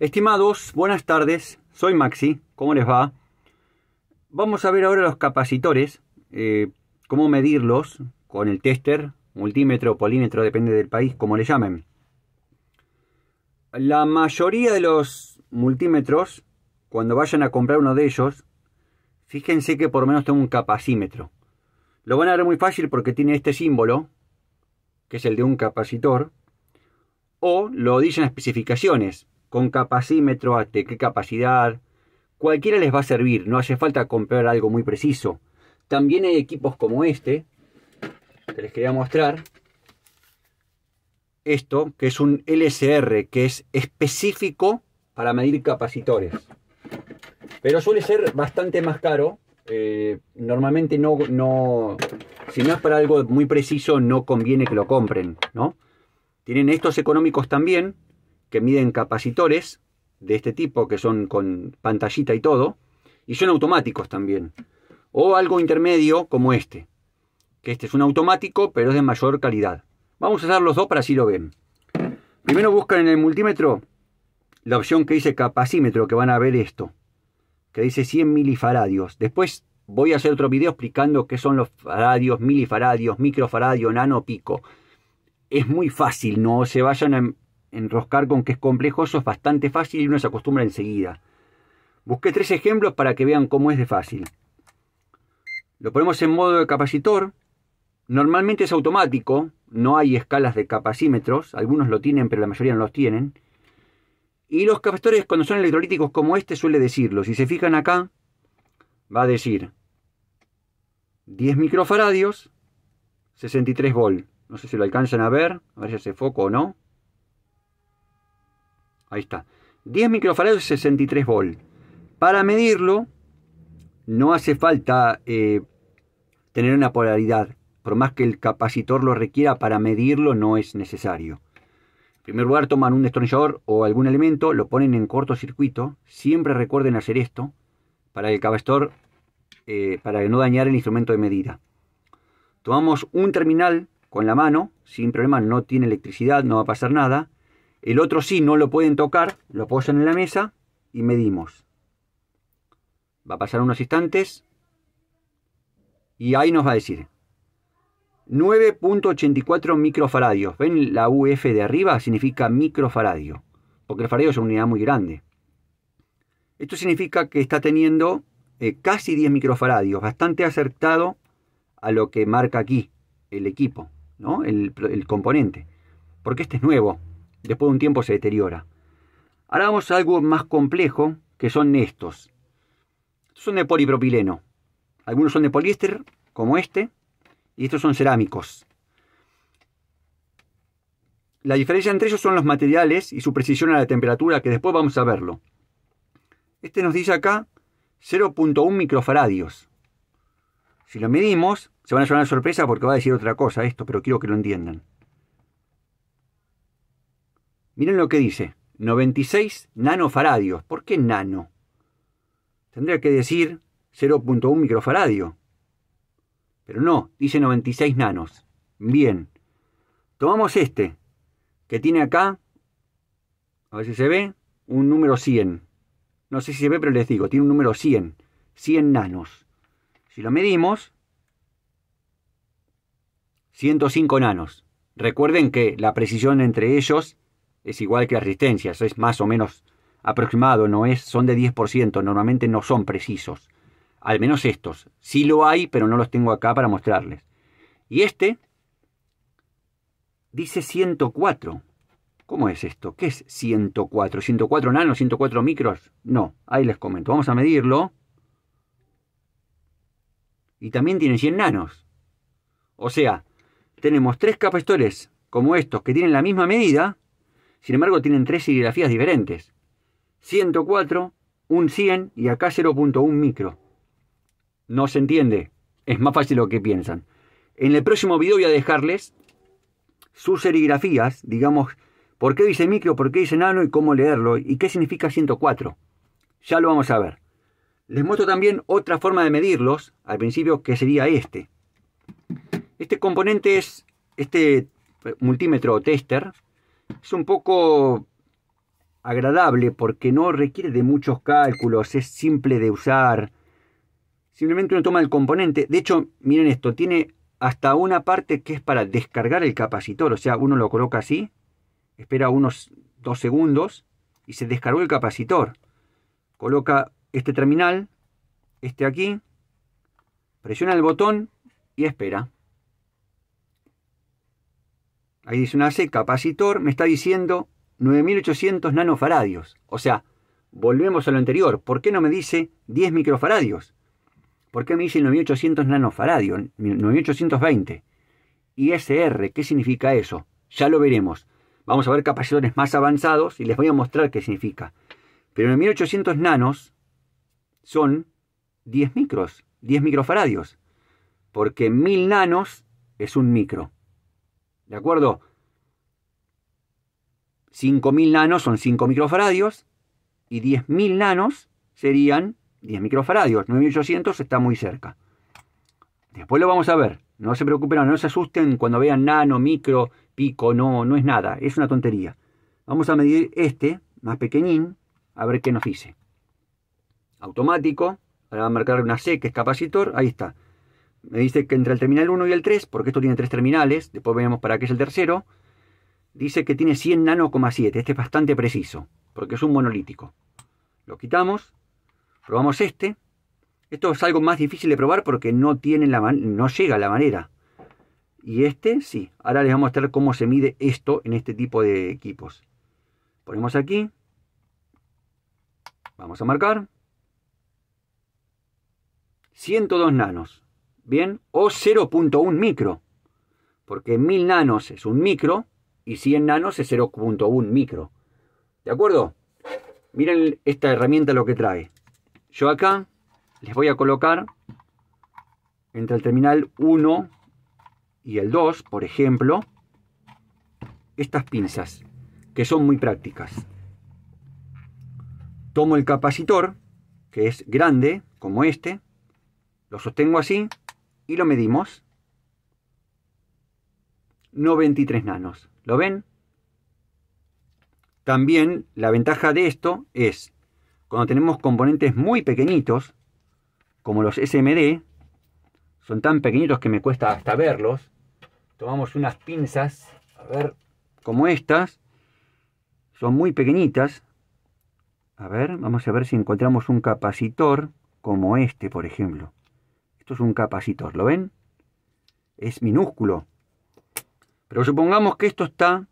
Estimados, buenas tardes, soy Maxi, ¿cómo les va? Vamos a ver ahora los capacitores, eh, cómo medirlos con el tester, multímetro o polímetro, depende del país, como le llamen. La mayoría de los multímetros, cuando vayan a comprar uno de ellos, fíjense que por lo menos tengo un capacímetro. Lo van a ver muy fácil porque tiene este símbolo, que es el de un capacitor, o lo dicen especificaciones con capacímetro, qué capacidad. Cualquiera les va a servir, no hace falta comprar algo muy preciso. También hay equipos como este, que les quería mostrar. Esto, que es un LSR, que es específico para medir capacitores. Pero suele ser bastante más caro. Eh, normalmente no, no, si no es para algo muy preciso, no conviene que lo compren, ¿no? Tienen estos económicos también, que miden capacitores de este tipo, que son con pantallita y todo, y son automáticos también. O algo intermedio como este, que este es un automático, pero es de mayor calidad. Vamos a usar los dos para así lo ven. Primero buscan en el multímetro la opción que dice capacímetro, que van a ver esto, que dice 100 milifaradios. Después voy a hacer otro video explicando qué son los faradios, milifaradios, microfaradios, nano, pico. Es muy fácil, no se vayan a enroscar con que es complejo eso es bastante fácil y uno se acostumbra enseguida. Busqué tres ejemplos para que vean cómo es de fácil. Lo ponemos en modo de capacitor. Normalmente es automático, no hay escalas de capacímetros, algunos lo tienen pero la mayoría no los tienen. Y los capacitores cuando son electrolíticos como este suele decirlo. Si se fijan acá, va a decir 10 microfaradios, 63 volt. No sé si lo alcanzan a ver, a ver si hace foco o no. Ahí está. 10 microfarados, 63 volts. Para medirlo, no hace falta eh, tener una polaridad. Por más que el capacitor lo requiera, para medirlo no es necesario. En primer lugar, toman un destornillador o algún elemento, lo ponen en cortocircuito. Siempre recuerden hacer esto para el capacitor, eh, para no dañar el instrumento de medida. Tomamos un terminal con la mano, sin problema, no tiene electricidad, no va a pasar nada. El otro sí, no lo pueden tocar, lo posan en la mesa y medimos. Va a pasar unos instantes y ahí nos va a decir 9.84 microfaradios. ¿Ven la UF de arriba? Significa microfaradio, porque el faradio es una unidad muy grande. Esto significa que está teniendo eh, casi 10 microfaradios, bastante acertado a lo que marca aquí el equipo, ¿no? el, el componente, porque este es nuevo, después de un tiempo se deteriora. Ahora vamos a algo más complejo, que son estos. Estos son de polipropileno. Algunos son de poliéster, como este, y estos son cerámicos. La diferencia entre ellos son los materiales y su precisión a la temperatura, que después vamos a verlo. Este nos dice acá 0.1 microfaradios. Si lo medimos, se van a llevar una sorpresa porque va a decir otra cosa esto, pero quiero que lo entiendan. Miren lo que dice, 96 nanofaradios. ¿Por qué nano? Tendría que decir 0.1 microfaradio. Pero no, dice 96 nanos. Bien. Tomamos este, que tiene acá, a ver si se ve, un número 100. No sé si se ve, pero les digo, tiene un número 100. 100 nanos. Si lo medimos, 105 nanos. Recuerden que la precisión entre ellos es igual que resistencias, es más o menos aproximado, no es, son de 10%, normalmente no son precisos. Al menos estos. Sí lo hay, pero no los tengo acá para mostrarles. Y este dice 104. ¿Cómo es esto? ¿Qué es 104? ¿104 nanos? ¿104 micros? No, ahí les comento. Vamos a medirlo. Y también tiene 100 nanos. O sea, tenemos tres capacitores como estos que tienen la misma medida, sin embargo, tienen tres serigrafías diferentes. 104, un 100 y acá 0.1 micro. No se entiende. Es más fácil lo que piensan. En el próximo video voy a dejarles sus serigrafías, digamos, por qué dice micro, por qué dice nano y cómo leerlo y qué significa 104. Ya lo vamos a ver. Les muestro también otra forma de medirlos al principio que sería este. Este componente es este multímetro tester es un poco agradable porque no requiere de muchos cálculos, es simple de usar. Simplemente uno toma el componente. De hecho, miren esto, tiene hasta una parte que es para descargar el capacitor. O sea, uno lo coloca así, espera unos dos segundos y se descargó el capacitor. Coloca este terminal, este aquí, presiona el botón y espera ahí dice una C, capacitor, me está diciendo 9800 nanofaradios. O sea, volvemos a lo anterior. ¿Por qué no me dice 10 microfaradios? ¿Por qué me dice 9800 nanofaradios? 9820. ¿Y SR? ¿Qué significa eso? Ya lo veremos. Vamos a ver capacitores más avanzados y les voy a mostrar qué significa. Pero 9800 nanos son 10 micros, 10 microfaradios. Porque 1000 nanos es un micro. ¿De acuerdo? 5.000 nanos son 5 microfaradios y 10.000 nanos serían 10 microfaradios. 9.800 está muy cerca. Después lo vamos a ver. No se preocupen, no, se asusten cuando vean nano, micro, pico. No, no es nada. Es una tontería. Vamos a medir este, más pequeñín, a ver qué nos dice. Automático. Ahora va a marcar una C que es capacitor. Ahí está me dice que entre el terminal 1 y el 3, porque esto tiene tres terminales, después veremos para qué es el tercero, dice que tiene 100 nano,7. Este es bastante preciso, porque es un monolítico. Lo quitamos, probamos este. Esto es algo más difícil de probar porque no, tiene la no llega a la manera. Y este, sí. Ahora les voy a mostrar cómo se mide esto en este tipo de equipos. Ponemos aquí. Vamos a marcar. 102 nanos. ¿bien? O 0.1 micro, porque 1000 nanos es un micro y 100 nanos es 0.1 micro. ¿De acuerdo? Miren esta herramienta lo que trae. Yo acá les voy a colocar entre el terminal 1 y el 2, por ejemplo, estas pinzas, que son muy prácticas. Tomo el capacitor, que es grande, como este, lo sostengo así y lo medimos. 93 nanos. ¿Lo ven? También la ventaja de esto es, cuando tenemos componentes muy pequeñitos, como los SMD, son tan pequeñitos que me cuesta hasta verlos, tomamos unas pinzas, a ver, como estas, son muy pequeñitas. A ver, vamos a ver si encontramos un capacitor como este, por ejemplo. Esto es un capacitor, ¿lo ven? Es minúsculo. Pero supongamos que esto está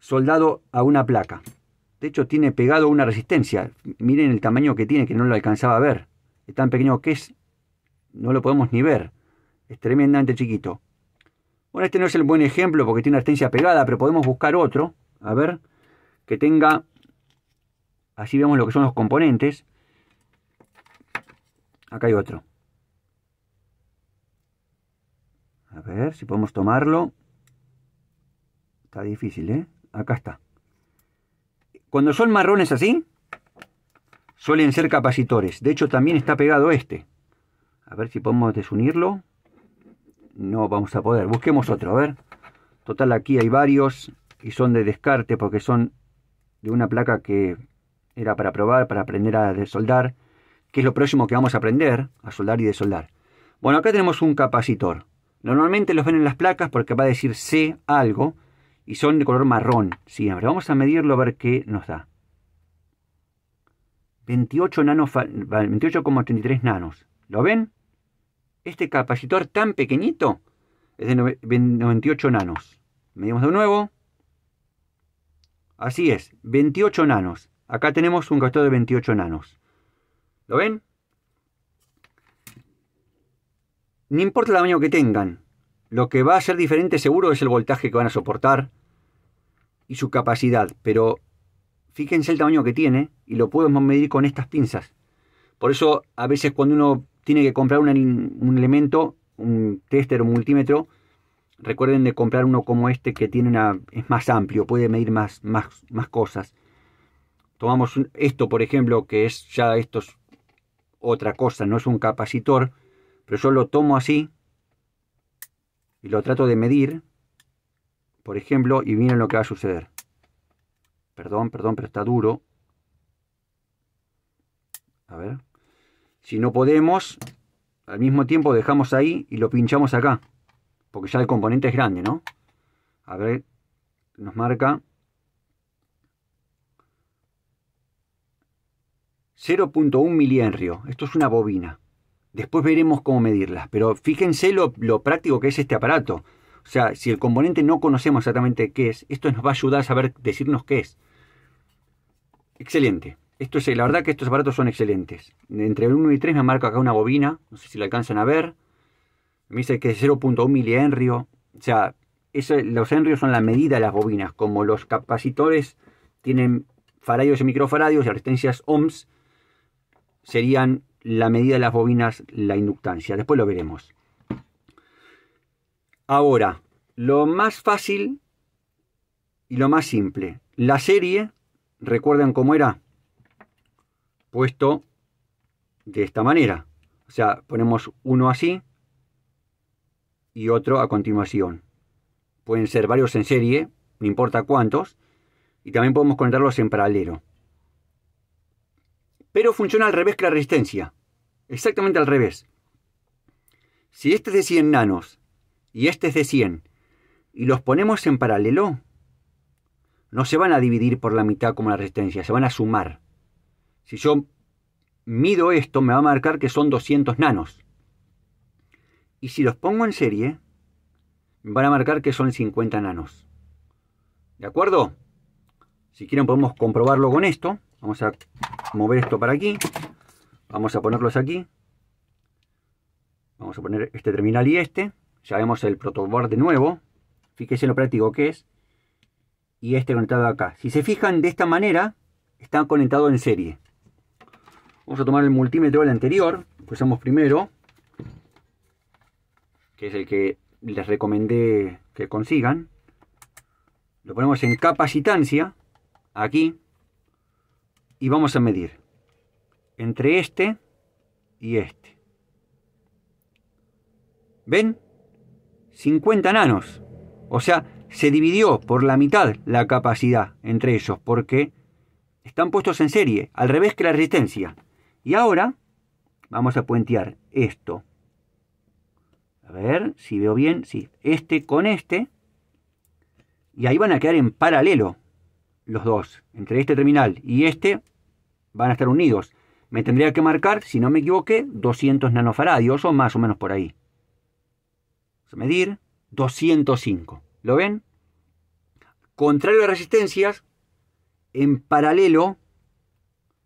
soldado a una placa. De hecho, tiene pegado una resistencia. Miren el tamaño que tiene, que no lo alcanzaba a ver. Es tan pequeño que es. No lo podemos ni ver. Es tremendamente chiquito. Bueno, este no es el buen ejemplo porque tiene una resistencia pegada, pero podemos buscar otro. A ver, que tenga. Así vemos lo que son los componentes. Acá hay otro. A ver si podemos tomarlo. Está difícil, ¿eh? Acá está. Cuando son marrones así, suelen ser capacitores. De hecho, también está pegado este. A ver si podemos desunirlo. No vamos a poder. Busquemos otro, a ver. Total, aquí hay varios y son de descarte porque son de una placa que era para probar, para aprender a desoldar que es lo próximo que vamos a aprender a soldar y desoldar. Bueno, acá tenemos un capacitor. Normalmente los ven en las placas porque va a decir C algo y son de color marrón siempre. Vamos a medirlo a ver qué nos da. 28 nanos, 28,83 nanos. ¿Lo ven? Este capacitor tan pequeñito es de 98 nanos. Medimos de nuevo. Así es, 28 nanos. Acá tenemos un capacitor de 28 nanos. ¿Lo ven? No importa el tamaño que tengan, lo que va a ser diferente seguro es el voltaje que van a soportar y su capacidad, pero fíjense el tamaño que tiene y lo podemos medir con estas pinzas. Por eso a veces cuando uno tiene que comprar un, elemento, un tester o multímetro, recuerden de comprar uno como este que tiene una, es más amplio, puede medir más, más, más cosas. Tomamos esto, por ejemplo, que es ya estos otra cosa, no es un capacitor, pero yo lo tomo así y lo trato de medir, por ejemplo, y miren lo que va a suceder. Perdón, perdón, pero está duro. A ver. Si no podemos, al mismo tiempo dejamos ahí y lo pinchamos acá. Porque ya el componente es grande, ¿no? A ver, nos marca 0.1 milienrio. Esto es una bobina. Después veremos cómo medirlas, pero fíjense lo, práctico que es este aparato. O sea, si el componente no conocemos exactamente qué es, esto nos va a ayudar a saber decirnos qué es. Excelente. Esto es, la verdad que estos aparatos son excelentes. Entre el 1 y 3 me marca acá una bobina, no sé si la alcanzan a ver. Me dice que es 0.1 milienrio. O sea, los enrios son la medida de las bobinas. Como los capacitores tienen faradios y microfaradios y resistencias ohms, serían la medida de las bobinas, la inductancia. Después lo veremos. Ahora, lo más fácil y lo más simple. La serie, ¿recuerdan cómo era, puesto de esta manera. O sea, ponemos uno así y otro a continuación. Pueden ser varios en serie, no importa cuántos, y también podemos conectarlos en paralelo pero funciona al revés que la resistencia. Exactamente al revés. Si este es de 100 nanos y este es de 100 y los ponemos en paralelo, no se van a dividir por la mitad como la resistencia, se van a sumar. Si yo mido esto, me va a marcar que son 200 nanos. Y si los pongo en serie, me van a marcar que son 50 nanos. ¿De acuerdo? Si quieren podemos comprobarlo con esto. Vamos a mover esto para aquí. Vamos a ponerlos aquí. Vamos a poner este terminal y este. Ya vemos el protoboard de nuevo. Fíjense lo práctico que es. Y este conectado acá. Si se fijan de esta manera, está conectado en serie. Vamos a tomar el multímetro del anterior. pulsamos primero. Que es el que les recomendé que consigan. Lo ponemos en capacitancia. Aquí y vamos a medir entre este y este. ¿Ven? 50 nanos. O sea, se dividió por la mitad la capacidad entre ellos porque están puestos en serie, al revés que la resistencia. Y ahora vamos a puentear esto. A ver si veo bien, sí, este con este. Y ahí van a quedar en paralelo los dos, entre este terminal y este van a estar unidos. Me tendría que marcar, si no me equivoqué, 200 nanofaradios o más o menos por ahí. Vamos a medir 205. ¿Lo ven? Contrario a resistencias, en paralelo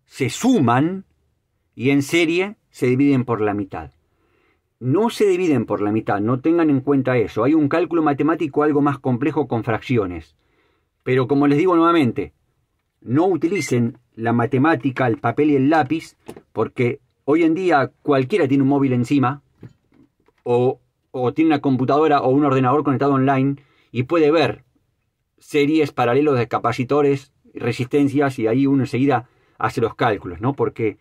se suman y en serie se dividen por la mitad. No se dividen por la mitad, no tengan en cuenta eso. Hay un cálculo matemático algo más complejo con fracciones. Pero como les digo nuevamente, no utilicen la matemática, el papel y el lápiz, porque hoy en día cualquiera tiene un móvil encima o, tiene una computadora o un ordenador conectado online y puede ver series paralelos de capacitores, resistencias y ahí uno enseguida hace los cálculos, ¿no? Porque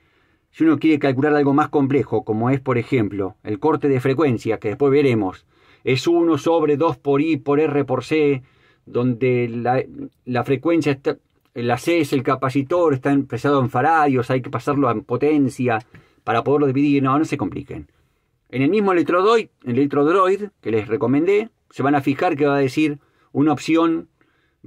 si uno quiere calcular algo más complejo, como es por ejemplo el corte de frecuencia, que después veremos, es 1 sobre 2 por i por r por c, donde la frecuencia está, el es el capacitor, está empezado en faradios, hay que pasarlo a potencia para poderlo dividir. No, no se compliquen. En el mismo electrodoid, el electrodroid que les recomendé, se van a fijar que va a decir una opción,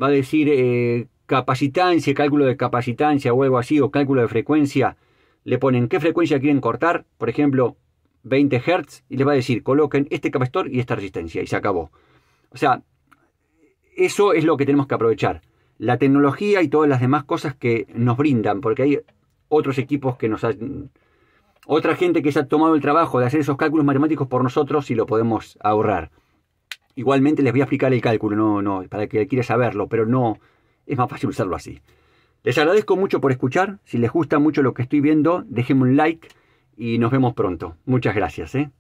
va a decir eh, capacitancia, cálculo de capacitancia o algo así, o cálculo de frecuencia. Le ponen qué frecuencia quieren cortar, por ejemplo, 20 Hz, y les va a decir coloquen este capacitor y esta resistencia, y se acabó. O sea, eso es lo que tenemos que aprovechar la tecnología y todas las demás cosas que nos brindan, porque hay otros equipos que nos han... Otra gente que se ha tomado el trabajo de hacer esos cálculos matemáticos por nosotros y lo podemos ahorrar. Igualmente les voy a explicar el cálculo, no, no, para que quiera saberlo, pero no, es más fácil usarlo así. Les agradezco mucho por escuchar, si les gusta mucho lo que estoy viendo, déjenme un like y nos vemos pronto. Muchas gracias, ¿eh?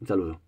Un saludo.